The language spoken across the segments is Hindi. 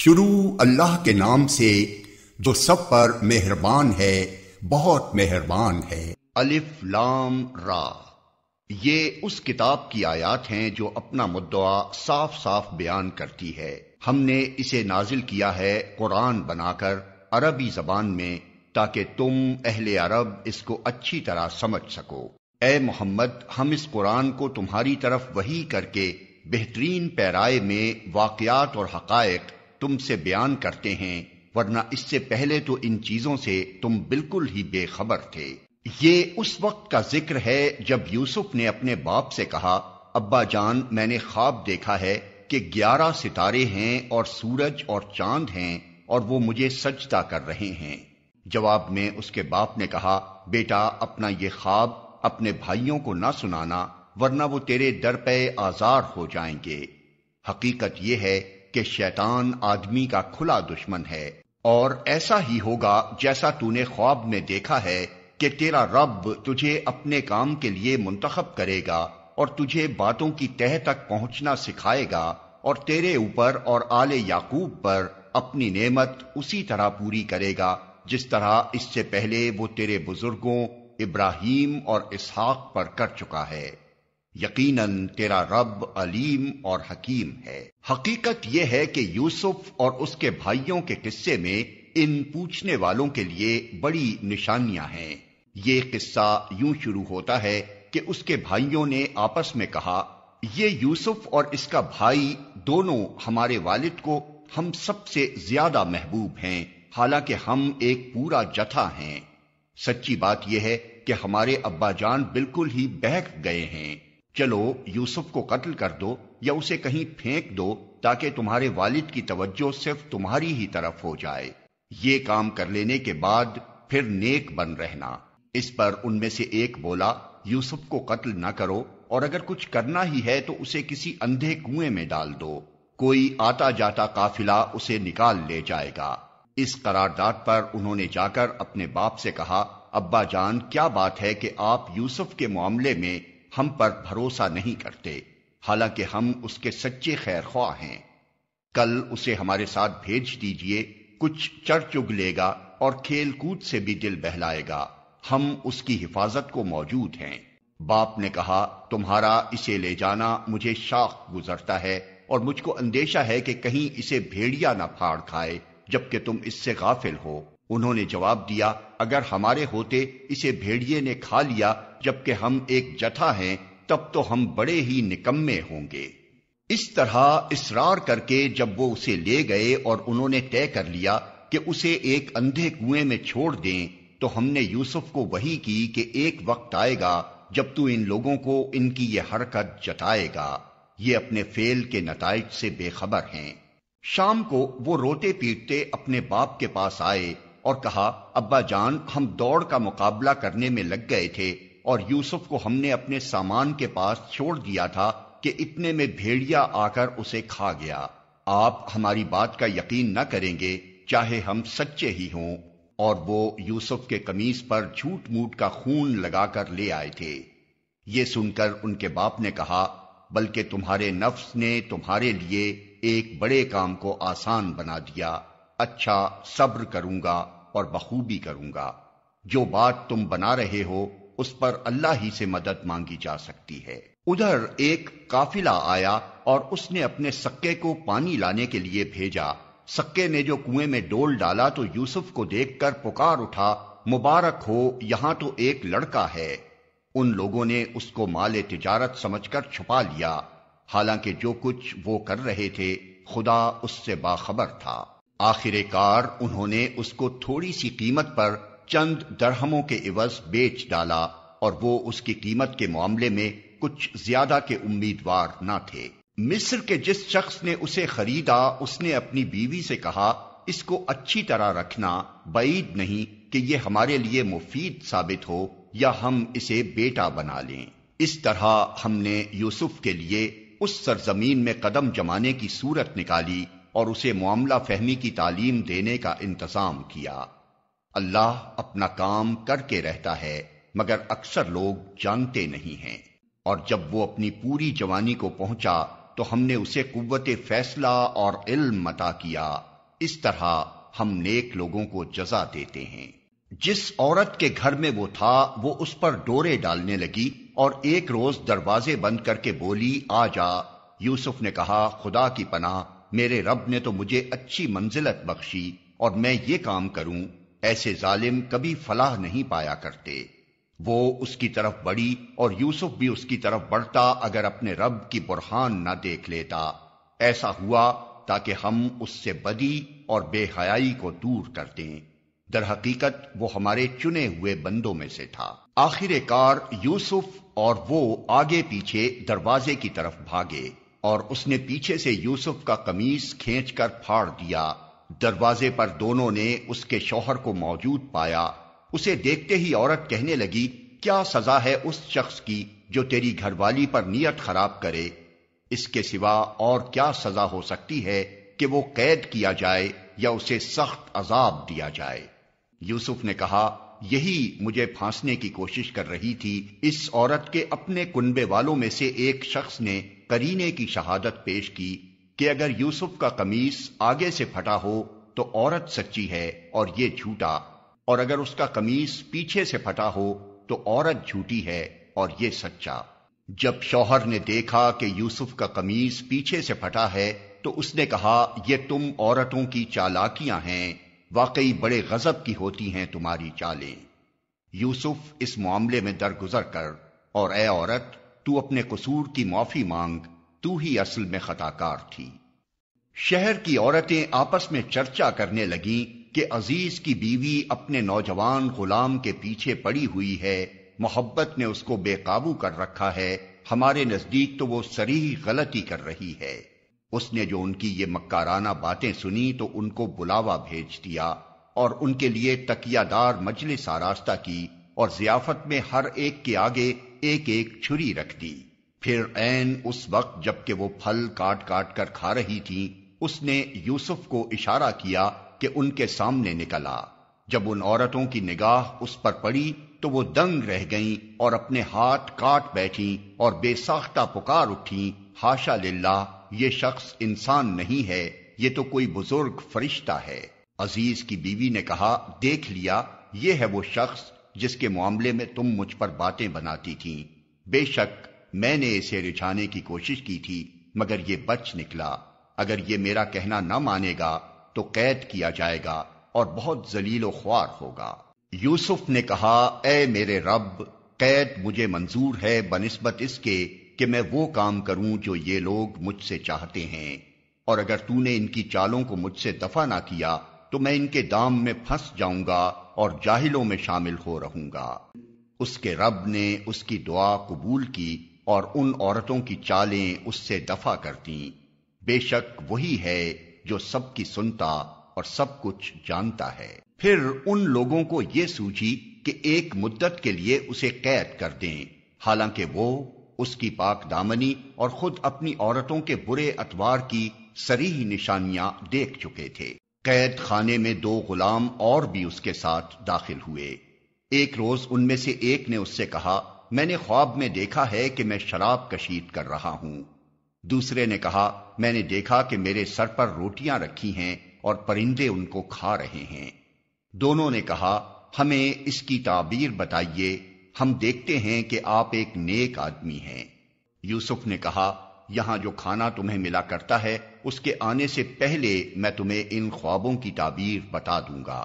शुरू अल्लाह के नाम से जो सब पर मेहरबान है बहुत मेहरबान है अलिफ लाम रा ये उस किताब की आयात हैं जो अपना मुद्दा साफ साफ बयान करती है हमने इसे नाजिल किया है कुरान बनाकर अरबी जबान में ताकि तुम अहले अरब इसको अच्छी तरह समझ सको ए मोहम्मद हम इस कुरान को तुम्हारी तरफ वही करके बेहतरीन पैराए में वाकयात और हकायक तुमसे बयान करते हैं वरना इससे पहले तो इन चीजों से तुम बिल्कुल ही बेखबर थे ये उस वक्त का जिक्र है जब यूसुफ ने अपने बाप से कहा अब्बा जान मैंने ख्वाब देखा है कि ग्यारह सितारे हैं और सूरज और चांद हैं और वो मुझे सजदा कर रहे हैं जवाब में उसके बाप ने कहा बेटा अपना ये ख्वाब अपने भाइयों को ना सुनाना वरना वो तेरे दर पे आजार हो जाएंगे हकीकत यह है कि शैतान आदमी का खुला दुश्मन है और ऐसा ही होगा जैसा तूने ख्वाब में देखा है कि तेरा रब तुझे अपने काम के लिए मुंतखब करेगा और तुझे बातों की तह तक पहुंचना सिखाएगा और तेरे ऊपर और आले याकूब पर अपनी नेमत उसी तरह पूरी करेगा जिस तरह इससे पहले वो तेरे बुजुर्गों इब्राहिम और इसहाक पर कर चुका है यकीनन तेरा रब अलीम और हकीम है हकीकत यह है कि यूसुफ और उसके भाइयों के किस्से में इन पूछने वालों के लिए बड़ी निशानियां हैं ये किस्सा यूं शुरू होता है कि उसके भाइयों ने आपस में कहा ये यूसुफ और इसका भाई दोनों हमारे वालिद को हम सबसे ज्यादा महबूब हैं हालांकि हम एक पूरा जथा हैं सच्ची बात यह है कि हमारे अब्बाजान बिल्कुल ही बहक गए हैं चलो यूसुफ को कत्ल कर दो या उसे कहीं फेंक दो ताकि तुम्हारे वालिद की तवज्जो सिर्फ तुम्हारी ही तरफ हो जाए ये काम कर लेने के बाद फिर नेक बन रहना इस पर उनमें से एक बोला यूसुफ को कत्ल न करो और अगर कुछ करना ही है तो उसे किसी अंधे कुएं में डाल दो कोई आता जाता काफिला उसे निकाल ले जाएगा इस करारदाद पर उन्होंने जाकर अपने बाप से कहा अब्बा जान क्या बात है कि आप यूसुफ के मामले में हम पर भरोसा नहीं करते हालांकि हम उसके सच्चे खैर ख्वाह हैं कल उसे हमारे साथ भेज दीजिए कुछ चढ़ चुग लेगा और खेल कूद से भी दिल बहलाएगा हम उसकी हिफाजत को मौजूद हैं बाप ने कहा तुम्हारा इसे ले जाना मुझे शाख गुजरता है और मुझको अंदेशा है कि कहीं इसे भेड़िया ना फाड़ खाए जबकि तुम इससे गाफिल हो उन्होंने जवाब दिया अगर हमारे होते इसे भेड़िए ने खा लिया जबकि हम एक जथा हैं तब तो हम बड़े ही निकम्मे होंगे इस तरह इसरार करके जब वो उसे ले गए और उन्होंने तय कर लिया कि उसे एक अंधे कुएं में छोड़ दें तो हमने यूसुफ को वही की कि एक वक्त आएगा जब तू इन लोगों को इनकी ये हरकत जताएगा ये अपने फेल के नतज से बेखबर हैं शाम को वो रोते पीटते अपने बाप के पास आए और कहा अब्बा जान हम दौड़ का मुकाबला करने में लग गए थे और यूसुफ को हमने अपने सामान के पास छोड़ दिया था कि इतने में भेड़िया आकर उसे खा गया आप हमारी बात का यकीन न करेंगे चाहे हम सच्चे ही हों और वो यूसुफ के कमीज पर झूठ मूठ का खून लगाकर ले आए थे ये सुनकर उनके बाप ने कहा बल्कि तुम्हारे नफ्स ने तुम्हारे लिए एक बड़े काम को आसान बना दिया अच्छा सब्र करूंगा और बखूबी करूंगा जो बात तुम बना रहे हो उस पर अल्लाह ही से मदद मांगी जा सकती है उधर एक काफिला आया और उसने अपने सक्के को पानी लाने के लिए भेजा सक्के ने जो कुएं में डोल डाला तो यूसुफ को देखकर पुकार उठा मुबारक हो यहां तो एक लड़का है उन लोगों ने उसको माल तिजारत समझकर छुपा लिया हालांकि जो कुछ वो कर रहे थे खुदा उससे बाखबर था आखिरकार उन्होंने उसको थोड़ी सी कीमत पर चंद दरहमों के इवज बेच डाला और वो उसकी कीमत के मामले में कुछ ज्यादा के उम्मीदवार न थे मिस्र के जिस शख्स ने उसे खरीदा उसने अपनी बीवी से कहा इसको अच्छी तरह रखना बईद नहीं कि ये हमारे लिए मुफीद साबित हो या हम इसे बेटा बना लें इस तरह हमने यूसुफ के लिए उस सरजमीन में कदम जमाने की सूरत निकाली और उसे मामला फहमी की तालीम देने का इंतजाम किया अल्लाह अपना काम करके रहता है मगर अक्सर लोग जानते नहीं हैं और जब वो अपनी पूरी जवानी को पहुंचा तो हमने उसे कुत फैसला और इल्म मता किया इस तरह हम नेक लोगों को जजा देते हैं जिस औरत के घर में वो था वो उस पर डोरे डालने लगी और एक रोज दरवाजे बंद करके बोली आ जा यूसुफ ने कहा खुदा की पनाह मेरे रब ने तो मुझे अच्छी मंजिलत बख्शी और मैं ये काम करूं ऐसे जालिम कभी फलाह नहीं पाया करते वो उसकी तरफ बढ़ी और यूसुफ भी उसकी तरफ बढ़ता अगर अपने रब की बुरहान न देख लेता ऐसा हुआ ताकि हम उससे बदी और बेहयाई को दूर कर दें दर हकीकत वो हमारे चुने हुए बंदों में से था आखिरकार यूसुफ और वो आगे पीछे दरवाजे की तरफ भागे और उसने पीछे से यूसुफ का कमीज खींचकर फाड़ दिया दरवाजे पर दोनों ने उसके शौहर को मौजूद पाया उसे देखते ही औरत कहने लगी क्या सजा है उस शख्स की जो तेरी घरवाली पर नीयत खराब करे इसके सिवा और क्या सजा हो सकती है कि वो कैद किया जाए या उसे सख्त अजाब दिया जाए यूसुफ ने कहा यही मुझे फांसने की कोशिश कर रही थी इस औरत के अपने कुनबे वालों में से एक शख्स ने करीने की शहादत पेश की कि अगर यूसुफ का कमीज आगे से फटा हो तो औरत सच्ची है और ये झूठा और अगर उसका कमीज पीछे से फटा हो तो औरत झूठी है और ये सच्चा जब शौहर ने देखा कि यूसुफ का कमीज पीछे से फटा है तो उसने कहा यह तुम औरतों की चालाकियां हैं वाकई बड़े गजब की होती हैं तुम्हारी चालें यूसुफ इस मामले में दरगुजर कर और ए औरत तू अपने कसूर की माफी मांग तू ही असल में खताकार थी शहर की औरतें आपस में चर्चा करने लगीं कि अजीज की बीवी अपने नौजवान गुलाम के पीछे पड़ी हुई है मोहब्बत ने उसको बेकाबू कर रखा है हमारे नजदीक तो वो सरी गलती कर रही है उसने जो उनकी ये मक्काराना बातें सुनी तो उनको बुलावा भेज दिया और उनके लिए तकियादार मजलिस आरास्ता की और जियाफत में हर एक के आगे एक एक छुरी रख दी फिर एन उस वक्त जबकि वो फल काट काट कर खा रही थी उसने यूसुफ को इशारा किया कि उनके सामने निकला जब उन औरतों की निगाह उस पर पड़ी तो वो दंग रह गईं और अपने हाथ काट बैठी और बेसाख्ता पुकार उठी हाशा लाला ये शख्स इंसान नहीं है ये तो कोई बुजुर्ग फरिश्ता है अजीज की बीवी ने कहा देख लिया ये है वो शख्स जिसके मामले में तुम मुझ पर बातें बनाती थी बेशक मैंने इसे रिझाने की कोशिश की थी मगर ये बच निकला अगर ये मेरा कहना न मानेगा तो कैद किया जाएगा और बहुत जलीलो ख्वार होगा यूसुफ ने कहा ए मेरे रब कैद मुझे मंजूर है बनस्बत इसके कि मैं वो काम करूं जो ये लोग मुझसे चाहते हैं और अगर तूने इनकी चालों को मुझसे दफा ना किया तो मैं इनके दाम में फंस जाऊंगा और जाहिलों में शामिल हो रहूंगा उसके रब ने उसकी दुआ कबूल की और उन औरतों की चालें उससे दफा कर दी बेशक वही है जो सबकी सुनता और सब कुछ जानता है फिर उन लोगों को यह सूझी कि एक मुद्दत के लिए उसे कैद कर दें हालांकि वो उसकी पाक दामनी और खुद अपनी औरतों के बुरे अतवार की ही निशानियां देख चुके थे कैद खाने में दो गुलाम और भी उसके साथ दाखिल हुए एक रोज उनमें से एक ने उससे कहा मैंने ख्वाब में देखा है कि मैं शराब कशीद कर रहा हूं दूसरे ने कहा मैंने देखा कि मेरे सर पर रोटियां रखी हैं और परिंदे उनको खा रहे हैं दोनों ने कहा हमें इसकी ताबीर बताइए हम देखते हैं कि आप एक नेक आदमी हैं यूसुफ ने कहा यहां जो खाना तुम्हें मिला करता है उसके आने से पहले मैं तुम्हें इन ख्वाबों की ताबीर बता दूंगा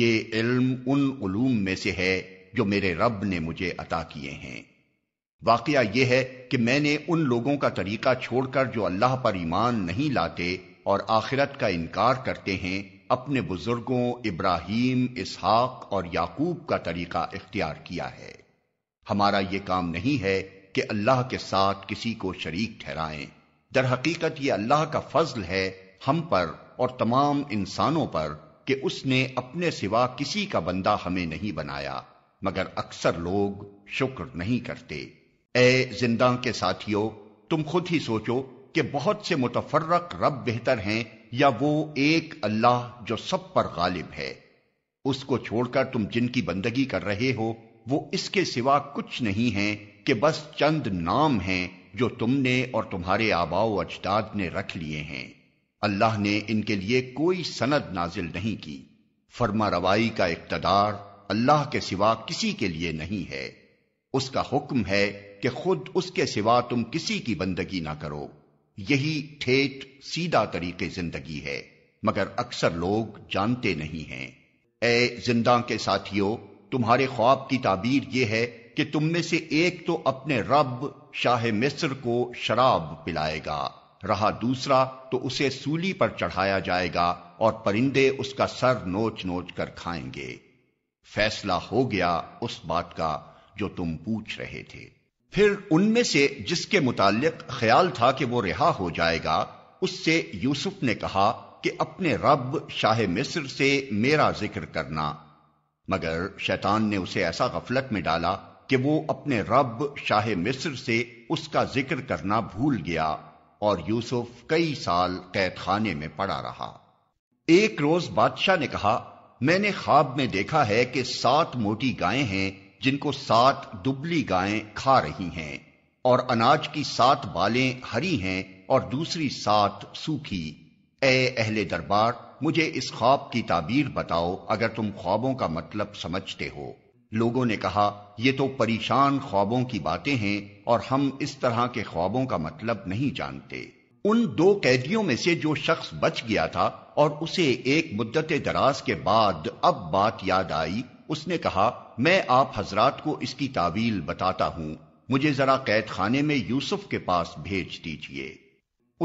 ये इल्म उन उलूम में से है जो मेरे रब ने मुझे अता किए हैं वाकया यह है कि मैंने उन लोगों का तरीका छोड़कर जो अल्लाह पर ईमान नहीं लाते और आखिरत का इनकार करते हैं अपने बुजुर्गों इब्राहिम इसहाक और याकूब का तरीका इख्तियार किया है हमारा ये काम नहीं है कि अल्लाह के साथ किसी को शरीक ठहराएं दर हकीकत ये अल्लाह का फजल है हम पर और तमाम इंसानों पर कि उसने अपने सिवा किसी का बंदा हमें नहीं बनाया मगर अक्सर लोग शुक्र नहीं करते ए जिंदा के साथियों तुम खुद ही सोचो कि बहुत से मुतफर्रक रब बेहतर हैं या वो एक अल्लाह जो सब पर गालिब है उसको छोड़कर तुम जिनकी बंदगी कर रहे हो वो इसके सिवा कुछ नहीं है कि बस चंद नाम हैं जो तुमने और तुम्हारे आबाओ अजदाद ने रख लिए हैं अल्लाह ने इनके लिए कोई सनद नाजिल नहीं की फर्मा रवाई का इकतदार अल्लाह के सिवा किसी के लिए नहीं है उसका हुक्म है कि खुद उसके सिवा तुम किसी की बंदगी ना करो यही ठेठ सीधा तरीके जिंदगी है मगर अक्सर लोग जानते नहीं हैं ए जिंदा के साथियों तुम्हारे ख्वाब की ताबीर यह है कि तुम में से एक तो अपने रब शाह मिस्र को शराब पिलाएगा रहा दूसरा तो उसे सूली पर चढ़ाया जाएगा और परिंदे उसका सर नोच नोच कर खाएंगे फैसला हो गया उस बात का जो तुम पूछ रहे थे फिर उनमें से जिसके मुतालिक ख्याल था कि वो रिहा हो जाएगा उससे यूसुफ ने कहा कि अपने रब शाह मिस्र से मेरा जिक्र करना मगर शैतान ने उसे ऐसा गफलत में डाला कि वो अपने रब शाह मिस्र से उसका जिक्र करना भूल गया और यूसुफ कई साल कैद खाने में पड़ा रहा एक रोज बादशाह ने कहा मैंने ख्वाब में देखा है कि सात मोटी गायें हैं जिनको सात दुबली गायें खा रही हैं और अनाज की सात बालें हरी हैं और दूसरी सात सूखी ए अहले दरबार मुझे इस ख्वाब की ताबीर बताओ अगर तुम ख्वाबों का मतलब समझते हो लोगों ने कहा ये तो परेशान ख्वाबों की बातें हैं और हम इस तरह के ख्वाबों का मतलब नहीं जानते उन दो कैदियों में से जो शख्स बच गया था और उसे एक मुद्दत दराज के बाद अब बात याद आई उसने कहा मैं आप हजरात को इसकी तावील बताता हूं मुझे जरा कैद खाने में यूसुफ के पास भेज दीजिए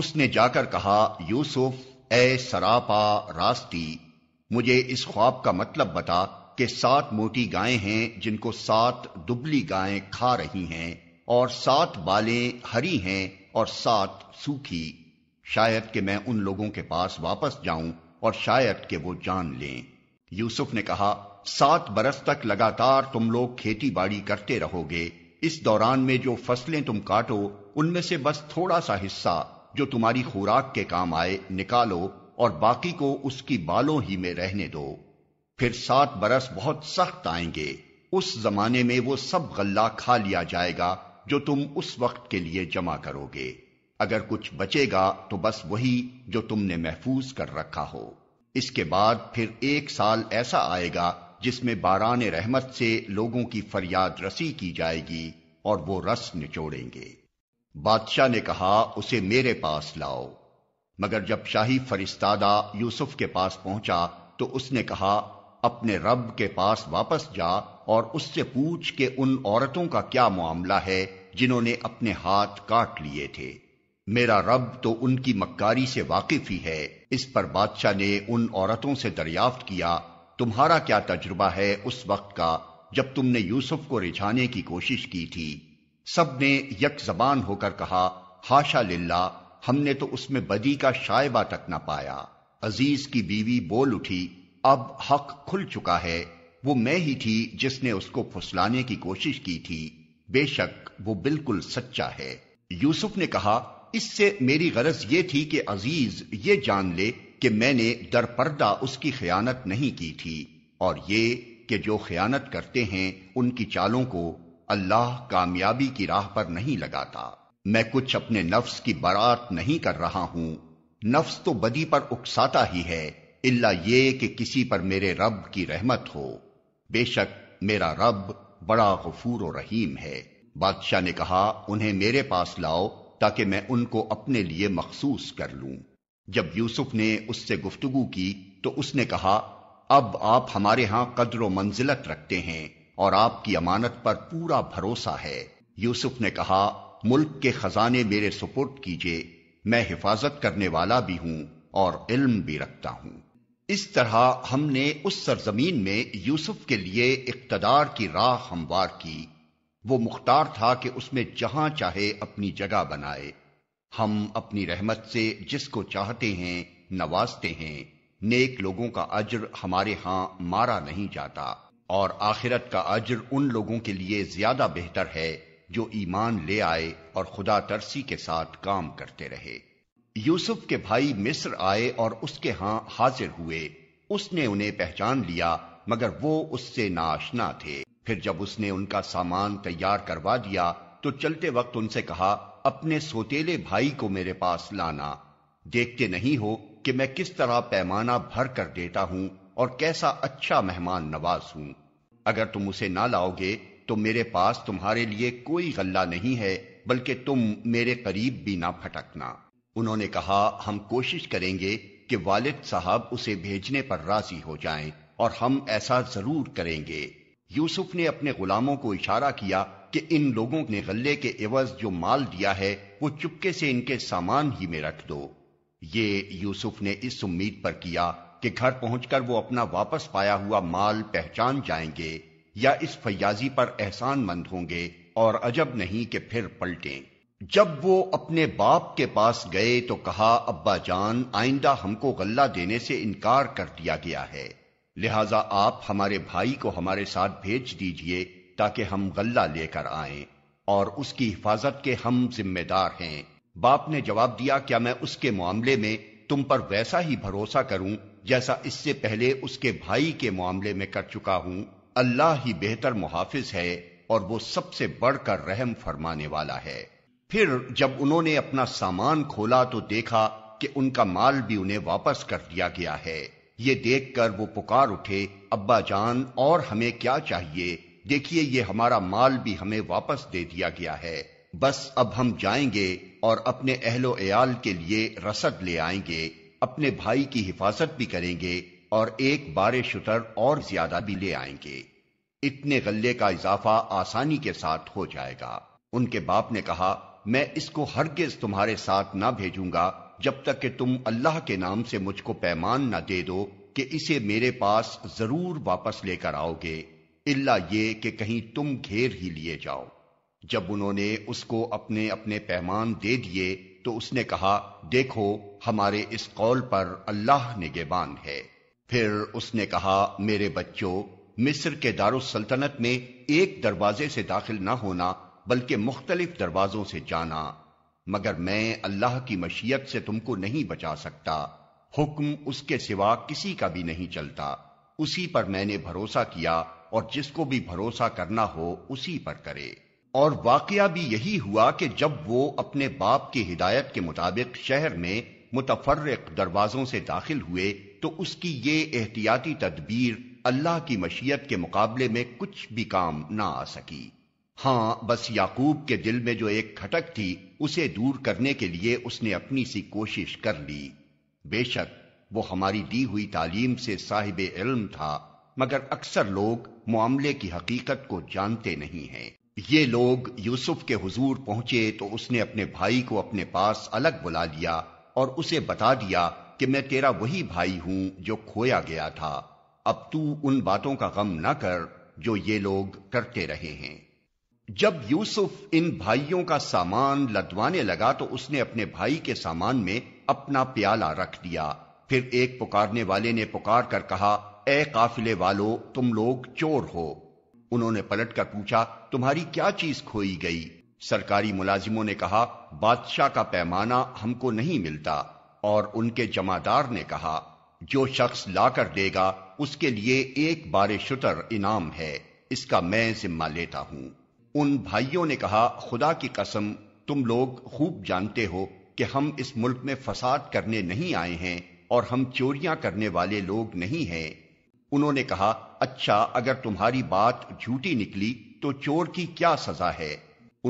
उसने जाकर कहा यूसुफ ए सरापा रास्ती मुझे इस ख्वाब का मतलब बता कि सात मोटी गायें हैं जिनको सात दुबली गायें खा रही हैं और सात बालें हरी हैं और सात सूखी शायद कि मैं उन लोगों के पास वापस जाऊं और शायद कि वो जान लें यूसुफ ने कहा सात बरस तक लगातार तुम लोग खेती बाड़ी करते रहोगे इस दौरान में जो फसलें तुम काटो उनमें से बस थोड़ा सा हिस्सा जो तुम्हारी खुराक के काम आए निकालो और बाकी को उसकी बालों ही में रहने दो फिर सात बरस बहुत सख्त आएंगे उस जमाने में वो सब गल्ला खा लिया जाएगा जो तुम उस वक्त के लिए जमा करोगे अगर कुछ बचेगा तो बस वही जो तुमने महफूज कर रखा हो इसके बाद फिर एक साल ऐसा आएगा जिसमें बारान रहमत से लोगों की फरियाद रसी की जाएगी और वो रस निचोड़ेंगे बादशाह ने कहा उसे मेरे पास लाओ मगर जब शाही फरिस्तादा यूसुफ के पास पहुंचा तो उसने कहा अपने रब के पास वापस जा और उससे पूछ के उन औरतों का क्या मामला है जिन्होंने अपने हाथ काट लिए थे मेरा रब तो उनकी मक्कारी से वाकिफ ही है इस पर बादशाह ने उन औरतों से दरियाफ्त किया तुम्हारा क्या तजुर्बा है उस वक्त का जब तुमने यूसुफ को रिझाने की कोशिश की थी सब ने यक जबान होकर कहा हाशा लिल्ला हमने तो उसमें बदी का शायबा तक ना पाया अजीज की बीवी बोल उठी अब हक खुल चुका है वो मैं ही थी जिसने उसको फुसलाने की कोशिश की थी बेशक वो बिल्कुल सच्चा है यूसुफ ने कहा इससे मेरी गरज ये थी कि अजीज ये जान ले कि मैंने दरपर्दा उसकी खयानत नहीं की थी और ये कि जो खयानत करते हैं उनकी चालों को अल्लाह कामयाबी की राह पर नहीं लगाता मैं कुछ अपने नफ्स की बरात नहीं कर रहा हूं नफ्स तो बदी पर उकसाता ही है इल्ला ये कि किसी पर मेरे रब की रहमत हो बेशक मेरा रब बड़ा गफूर और रहीम है बादशाह ने कहा उन्हें मेरे पास लाओ ताकि मैं उनको अपने लिए मखसूस कर लूं जब यूसुफ ने उससे गुफ्तगु की तो उसने कहा अब आप हमारे यहां कदर व मंजिलत रखते हैं और आपकी अमानत पर पूरा भरोसा है यूसुफ ने कहा मुल्क के खजाने मेरे सुपुर्द कीजिए मैं हिफाजत करने वाला भी हूं और इल्म भी रखता हूं इस तरह हमने उस सरजमीन में यूसुफ के लिए इकतदार की राह हमवार की वो मुख्तार था कि उसमें जहां चाहे अपनी जगह बनाए हम अपनी रहमत से जिसको चाहते हैं नवाजते हैं नेक लोगों का अज्र हमारे यहाँ मारा नहीं जाता और आखिरत का अज्र उन लोगों के लिए ज्यादा बेहतर है जो ईमान ले आए और खुदा तरसी के साथ काम करते रहे यूसुफ के भाई मिस्र आए और उसके यहाँ हाजिर हुए उसने उन्हें पहचान लिया मगर वो उससे नाशना थे फिर जब उसने उनका सामान तैयार करवा दिया तो चलते वक्त उनसे कहा अपने सोतेले भाई को मेरे पास लाना देखते नहीं हो कि मैं किस तरह पैमाना भर कर देता हूं और कैसा अच्छा मेहमान नवाज हूं अगर तुम उसे ना लाओगे तो मेरे पास तुम्हारे लिए कोई गल्ला नहीं है बल्कि तुम मेरे करीब भी ना फटकना उन्होंने कहा हम कोशिश करेंगे कि वालिद साहब उसे भेजने पर राजी हो जाएं और हम ऐसा जरूर करेंगे यूसुफ ने अपने गुलामों को इशारा किया कि इन लोगों ने गल्ले के एवज जो माल दिया है वो चुपके से इनके सामान ही में रख दो ये यूसुफ ने इस उम्मीद पर किया कि घर पहुंचकर वो अपना वापस पाया हुआ माल पहचान जाएंगे या इस फयाजी पर एहसान मंद होंगे और अजब नहीं कि फिर पलटें जब वो अपने बाप के पास गए तो कहा अब्बा जान आइंदा हमको गल्ला देने से इनकार कर दिया गया है लिहाजा आप हमारे भाई को हमारे साथ भेज दीजिए ताकि हम गल्ला लेकर आए और उसकी हिफाजत के हम जिम्मेदार हैं बाप ने जवाब दिया क्या मैं उसके मामले में तुम पर वैसा ही भरोसा करूं जैसा इससे पहले उसके भाई के मामले में कर चुका हूं अल्लाह ही बेहतर मुहाफिज है और वो सबसे बढ़कर रहम फरमाने वाला है फिर जब उन्होंने अपना सामान खोला तो देखा कि उनका माल भी उन्हें वापस कर दिया गया है ये देखकर वो पुकार उठे अब्बा जान और हमें क्या चाहिए देखिए ये हमारा माल भी हमें वापस दे दिया गया है बस अब हम जाएंगे और अपने अहलो एयाल के लिए रसद ले आएंगे अपने भाई की हिफाजत भी करेंगे और एक बारे शुतर और ज्यादा भी ले आएंगे इतने गल्ले का इजाफा आसानी के साथ हो जाएगा उनके बाप ने कहा मैं इसको हरगिज तुम्हारे साथ ना भेजूंगा जब तक कि तुम अल्लाह के नाम से मुझको पैमान ना दे दो कि इसे मेरे पास जरूर वापस लेकर आओगे इल्ला ये कि कहीं तुम घेर ही लिए जाओ जब उन्होंने उसको अपने अपने पैमान दे दिए तो उसने कहा देखो हमारे इस कौल पर अल्लाह निगेबान है फिर उसने कहा मेरे बच्चों मिस्र के दारुसल्तनत में एक दरवाजे से दाखिल ना होना बल्कि मुख्तलिफ दरवाजों से जाना मगर मैं अल्लाह की मशीयत से तुमको नहीं बचा सकता हुक्म उसके सिवा किसी का भी नहीं चलता उसी पर मैंने भरोसा किया और जिसको भी भरोसा करना हो उसी पर करे और वाकया भी यही हुआ कि जब वो अपने बाप की हिदायत के मुताबिक शहर में मुतफर्रक दरवाजों से दाखिल हुए तो उसकी ये एहतियाती तदबीर अल्लाह की मशीयत के मुकाबले में कुछ भी काम ना आ सकी हां बस याकूब के दिल में जो एक खटक थी उसे दूर करने के लिए उसने अपनी सी कोशिश कर ली बेशक वो हमारी दी हुई तालीम से साहिब इल्म था मगर अक्सर लोग मामले की हकीकत को जानते नहीं हैं ये लोग यूसुफ के हुजूर पहुंचे तो उसने अपने भाई को अपने पास अलग बुला लिया और उसे बता दिया कि मैं तेरा वही भाई हूं जो खोया गया था अब तू उन बातों का गम ना कर जो ये लोग करते रहे हैं जब यूसुफ इन भाइयों का सामान लदवाने लगा तो उसने अपने भाई के सामान में अपना प्याला रख दिया फिर एक पुकारने वाले ने पुकार कर कहा ए काफिले वालो तुम लोग चोर हो उन्होंने पलट कर पूछा तुम्हारी क्या चीज खोई गई सरकारी मुलाजिमों ने कहा बादशाह का पैमाना हमको नहीं मिलता और उनके जमादार ने कहा जो शख्स लाकर देगा उसके लिए एक बार शुतर इनाम है इसका मैं जिम्मा लेता हूं उन भाइयों ने कहा खुदा की कसम तुम लोग खूब जानते हो कि हम इस मुल्क में फसाद करने नहीं आए हैं और हम चोरियां करने वाले लोग नहीं हैं उन्होंने कहा अच्छा अगर तुम्हारी बात झूठी निकली तो चोर की क्या सजा है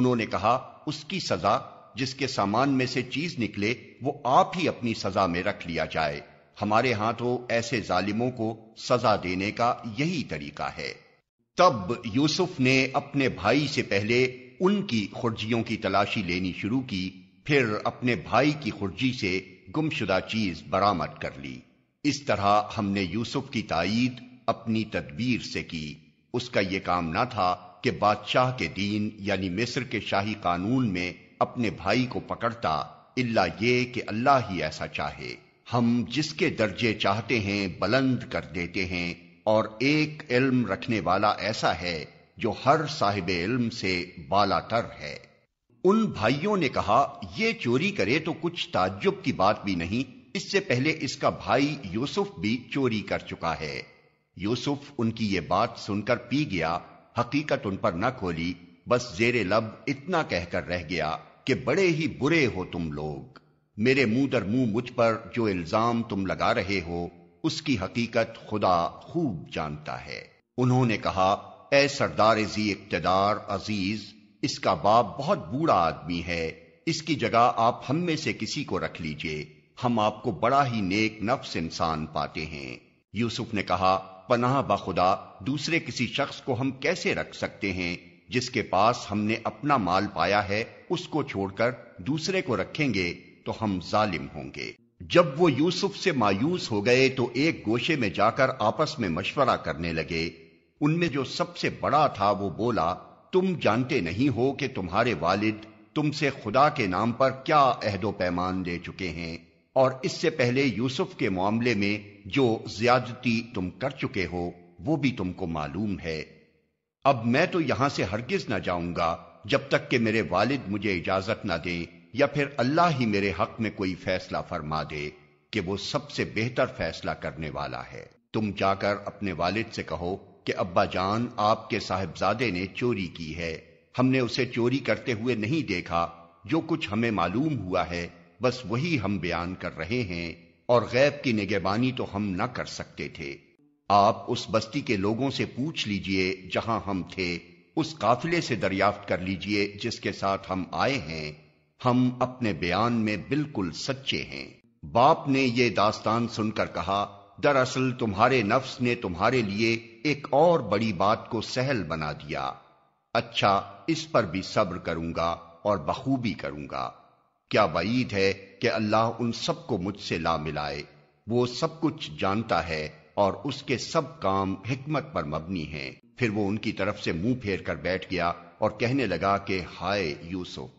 उन्होंने कहा उसकी सजा जिसके सामान में से चीज निकले वो आप ही अपनी सजा में रख लिया जाए हमारे यहां तो ऐसे जालिमों को सजा देने का यही तरीका है तब यूसुफ ने अपने भाई से पहले उनकी खुर्जियों की तलाशी लेनी शुरू की फिर अपने भाई की खुर्जी से गुमशुदा चीज बरामद कर ली इस तरह हमने यूसुफ की ताईद अपनी तदबीर से की उसका यह काम ना था कि बादशाह के दीन यानी मिस्र के शाही कानून में अपने भाई को पकड़ता इल्ला ये कि अल्लाह ही ऐसा चाहे हम जिसके दर्जे चाहते हैं बुलंद कर देते हैं और एक इल्म रखने वाला ऐसा है जो हर साहिब इल्म से बालातर है उन भाइयों ने कहा यह चोरी करे तो कुछ ताज्जुब की बात भी नहीं इससे पहले इसका भाई यूसुफ भी चोरी कर चुका है यूसुफ उनकी ये बात सुनकर पी गया हकीकत उन पर न खोली बस जेरे लब इतना कहकर रह गया कि बड़े ही बुरे हो तुम लोग मेरे मुंह दर मुंह मुझ पर जो इल्जाम तुम लगा रहे हो उसकी हकीकत खुदा खूब जानता है उन्होंने कहा ए सरदार जी इकतदार अजीज इसका बाप बहुत बूढ़ा आदमी है इसकी जगह आप हम में से किसी को रख लीजिए हम आपको बड़ा ही नेक नफ्स इंसान पाते हैं यूसुफ ने कहा पनाह बखुदा दूसरे किसी शख्स को हम कैसे रख सकते हैं जिसके पास हमने अपना माल पाया है उसको छोड़कर दूसरे को रखेंगे तो हम जालिम होंगे जब वो यूसुफ से मायूस हो गए तो एक गोशे में जाकर आपस में मशवरा करने लगे उनमें जो सबसे बड़ा था वो बोला तुम जानते नहीं हो कि तुम्हारे वालिद तुमसे खुदा के नाम पर क्या अहदो पैमान दे चुके हैं और इससे पहले यूसुफ के मामले में जो ज्यादती तुम कर चुके हो वो भी तुमको मालूम है अब मैं तो यहां से हरगिज ना जाऊंगा जब तक कि मेरे वालिद मुझे इजाजत ना दें या फिर अल्लाह ही मेरे हक में कोई फैसला फरमा दे कि वो सबसे बेहतर फैसला करने वाला है तुम जाकर अपने वालिद से कहो कि अब्बा जान आपके साहेबजादे ने चोरी की है हमने उसे चोरी करते हुए नहीं देखा जो कुछ हमें मालूम हुआ है बस वही हम बयान कर रहे हैं और गैब की निगेबानी तो हम न कर सकते थे आप उस बस्ती के लोगों से पूछ लीजिए जहां हम थे उस काफिले से दरियाफ्त कर लीजिए जिसके साथ हम आए हैं हम अपने बयान में बिल्कुल सच्चे हैं बाप ने यह दास्तान सुनकर कहा दरअसल तुम्हारे नफ्स ने तुम्हारे लिए एक और बड़ी बात को सहल बना दिया अच्छा इस पर भी सब्र करूंगा और बखूबी करूंगा क्या वईद है कि अल्लाह उन सबको मुझसे ला मिलाए वो सब कुछ जानता है और उसके सब काम हिकमत पर मबनी हैं फिर वो उनकी तरफ से मुंह फेर कर बैठ गया और कहने लगा कि हाय यूसुफ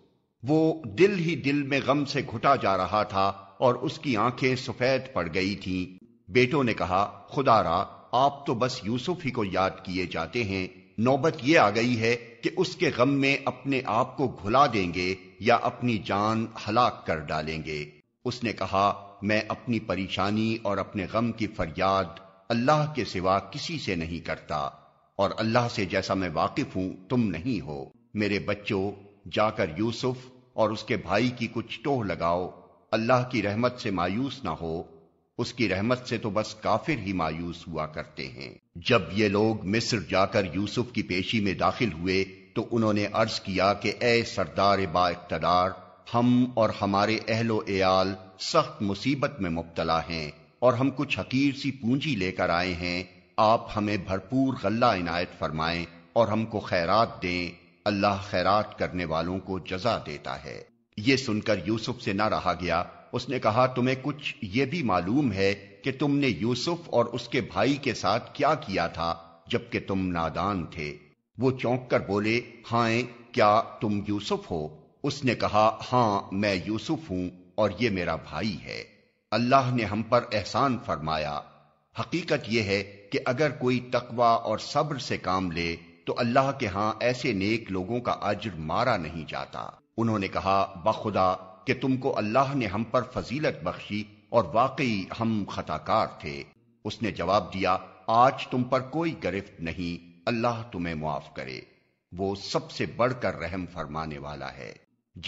वो दिल ही दिल में गम से घुटा जा रहा था और उसकी आंखें सफेद पड़ गई थीं बेटों ने कहा खुदारा आप तो बस यूसुफ ही को याद किए जाते हैं नौबत ये आ गई है कि उसके गम में अपने आप को घुला देंगे या अपनी जान हलाक कर डालेंगे उसने कहा मैं अपनी परेशानी और अपने गम की फरियाद अल्लाह के सिवा किसी से नहीं करता और अल्लाह से जैसा मैं वाकिफ हूं तुम नहीं हो मेरे बच्चों जाकर यूसुफ और उसके भाई की कुछ टोह लगाओ अल्लाह की रहमत से मायूस ना हो उसकी रहमत से तो बस काफिर ही मायूस हुआ करते हैं जब ये लोग मिस्र जाकर यूसुफ की पेशी में दाखिल हुए तो उन्होंने अर्ज किया कि ए सरदार बाइकतदार हम और हमारे अहलो एयाल सख्त मुसीबत में मुबतला हैं और हम कुछ हकीर सी पूंजी लेकर आए हैं आप हमें भरपूर गल्ला इनायत फरमाएं और हमको खैरात दें अल्लाह खैरात करने वालों को जजा देता है ये सुनकर यूसुफ से ना रहा गया उसने कहा तुम्हें कुछ ये भी मालूम है कि तुमने यूसुफ और उसके भाई के साथ क्या किया था जबकि तुम नादान थे वो चौंक कर बोले हाय क्या तुम यूसुफ हो उसने कहा हाँ मैं यूसुफ हूं और ये मेरा भाई है अल्लाह ने हम पर एहसान फरमाया हकीकत यह है कि अगर कोई तकवा और सब्र से काम ले तो अल्लाह के हां ऐसे नेक लोगों का अज्र मारा नहीं जाता उन्होंने कहा बखुदा कि तुमको अल्लाह ने हम पर फजीलत बख्शी और वाकई हम खताकार थे उसने जवाब दिया आज तुम पर कोई गिरफ्त नहीं अल्लाह तुम्हें मुआफ करे वो सबसे बढ़कर रहम फरमाने वाला है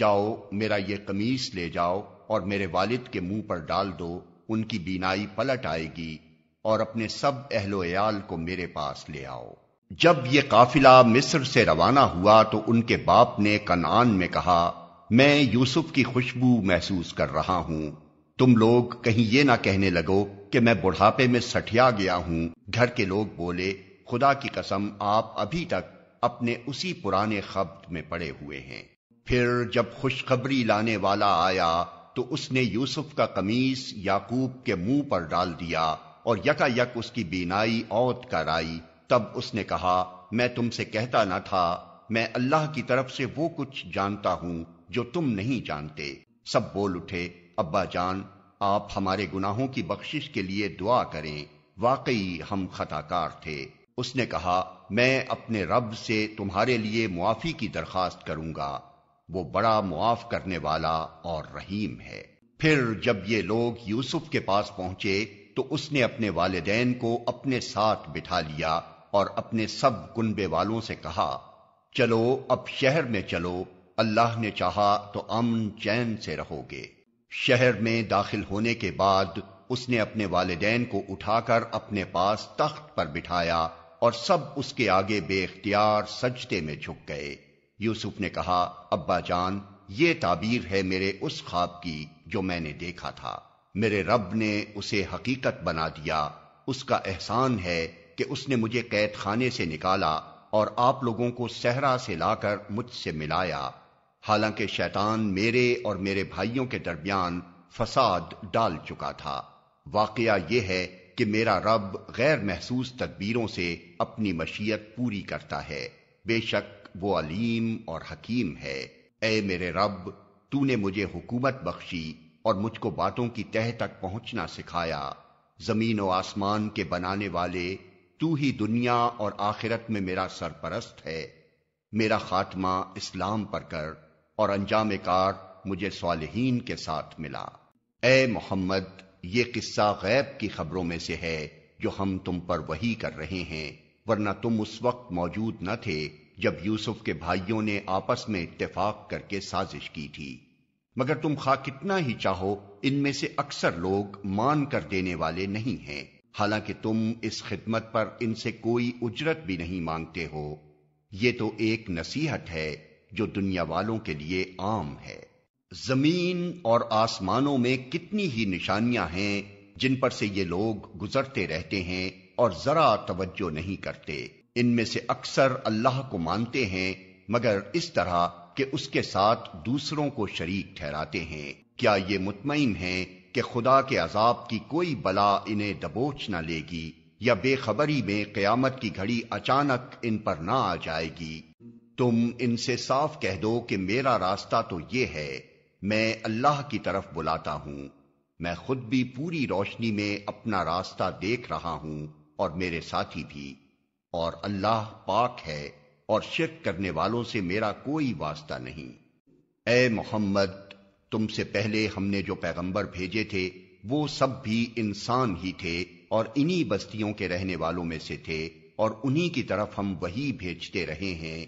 जाओ मेरा ये कमीज ले जाओ और मेरे वालिद के मुंह पर डाल दो उनकी बीनाई पलट आएगी और अपने सब अहलोयाल को मेरे पास ले आओ जब ये काफिला मिस्र से रवाना हुआ तो उनके बाप ने कनान में कहा मैं यूसुफ की खुशबू महसूस कर रहा हूं तुम लोग कहीं ये ना कहने लगो कि मैं बुढ़ापे में सठिया गया हूं घर के लोग बोले खुदा की कसम आप अभी तक अपने उसी पुराने खब्त में पड़े हुए हैं फिर जब खुशखबरी लाने वाला आया तो उसने यूसुफ का कमीज याकूब के मुंह पर डाल दिया और यकायक उसकी बीनाई औत कर आई तब उसने कहा मैं तुमसे कहता ना था मैं अल्लाह की तरफ से वो कुछ जानता हूं जो तुम नहीं जानते सब बोल उठे अब्बा जान आप हमारे गुनाहों की बख्शिश के लिए दुआ करें वाकई हम खताकार थे उसने कहा मैं अपने रब से तुम्हारे लिए मुआफी की दरखास्त करूंगा वो बड़ा मुआफ करने वाला और रहीम है फिर जब ये लोग यूसुफ के पास पहुंचे तो उसने अपने वालदेन को अपने साथ बिठा लिया और अपने सब कुनबे वालों से कहा चलो अब शहर में चलो अल्लाह ने चाहा तो अमन चैन से रहोगे शहर में दाखिल होने के बाद उसने अपने वालदेन को उठाकर अपने पास तख्त पर बिठाया और सब उसके आगे बेख्तियार सजते में झुक गए यूसुफ ने कहा अब्बा जान ये ताबीर है मेरे उस ख्वाब की जो मैंने देखा था मेरे रब ने उसे हकीकत बना दिया उसका एहसान है कि उसने मुझे कैद खाने से निकाला और आप लोगों को सहरा से लाकर मुझसे मिलाया हालांकि शैतान मेरे और मेरे भाइयों के दरमियान फसाद डाल चुका था वाकया यह है कि मेरा रब गैर महसूस तदबीरों से अपनी मशीयत पूरी करता है बेशक वो अलीम और हकीम है ए मेरे रब तूने मुझे हुकूमत बख्शी और मुझको बातों की तह तक पहुंचना सिखाया जमीन और आसमान के बनाने वाले तू ही दुनिया और आखिरत में मेरा सरपरस्त है मेरा खात्मा इस्लाम पर कर और अंजाम कार मुझे सालहीन के साथ मिला ए मोहम्मद ये किस्सा गैब की खबरों में से है जो हम तुम पर वही कर रहे हैं वरना तुम उस वक्त मौजूद न थे जब यूसुफ के भाइयों ने आपस में इत्तेफाक करके साजिश की थी मगर तुम खा कितना ही चाहो इनमें से अक्सर लोग मान कर देने वाले नहीं हैं हालांकि तुम इस खिदमत पर इनसे कोई उजरत भी नहीं मांगते हो ये तो एक नसीहत है जो दुनिया वालों के लिए आम है जमीन और आसमानों में कितनी ही निशानियां हैं जिन पर से ये लोग गुजरते रहते हैं और जरा तवज्जो नहीं करते इनमें से अक्सर अल्लाह को मानते हैं मगर इस तरह कि उसके साथ दूसरों को शरीक ठहराते हैं क्या ये मुतमिन है कि खुदा के अजाब की कोई बला इन्हें दबोच न लेगी या बेखबरी में क्यामत की घड़ी अचानक इन पर ना आ जाएगी तुम इनसे साफ कह दो कि मेरा रास्ता तो ये है मैं अल्लाह की तरफ बुलाता हूं मैं खुद भी पूरी रोशनी में अपना रास्ता देख रहा हूं और मेरे साथी भी और अल्लाह पाक है और शिरक करने वालों से मेरा कोई वास्ता नहीं ए मोहम्मद तुमसे पहले हमने जो पैगंबर भेजे थे वो सब भी इंसान ही थे और इन्हीं बस्तियों के रहने वालों में से थे और उन्हीं की तरफ हम वही भेजते रहे हैं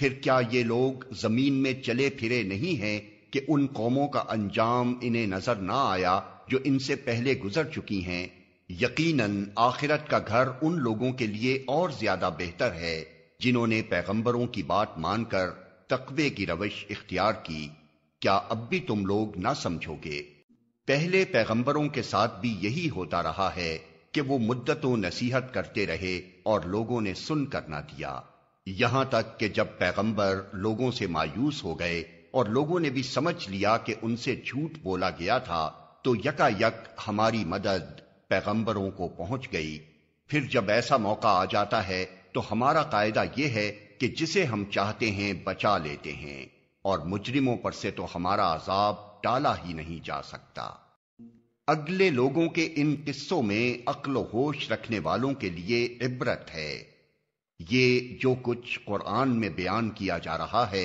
फिर क्या ये लोग जमीन में चले फिरे नहीं हैं कि उन कौमों का अंजाम इन्हें नजर ना आया जो इनसे पहले गुजर चुकी हैं यकीनन आखिरत का घर उन लोगों के लिए और ज्यादा बेहतर है जिन्होंने पैगंबरों की बात मानकर तकबे की रविश इख्तियार की क्या अब भी तुम लोग ना समझोगे पहले पैगंबरों के साथ भी यही होता रहा है कि वो मुद्दतों नसीहत करते रहे और लोगों ने सुनकर ना दिया यहां तक कि जब पैगंबर लोगों से मायूस हो गए और लोगों ने भी समझ लिया कि उनसे झूठ बोला गया था तो यकायक हमारी मदद पैगंबरों को पहुंच गई फिर जब ऐसा मौका आ जाता है तो हमारा कायदा यह है कि जिसे हम चाहते हैं बचा लेते हैं और मुजरिमों पर से तो हमारा अजाब टाला ही नहीं जा सकता अगले लोगों के इन किस्सों में अक्ल होश रखने वालों के लिए इबरत है ये जो कुछ कुरान में बयान किया जा रहा है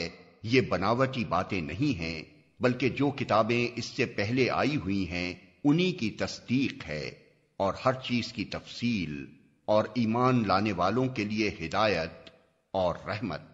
ये बनावटी बातें नहीं हैं बल्कि जो किताबें इससे पहले आई हुई हैं उन्हीं की तस्दीक है और हर चीज की तफसील और ईमान लाने वालों के लिए हिदायत और रहमत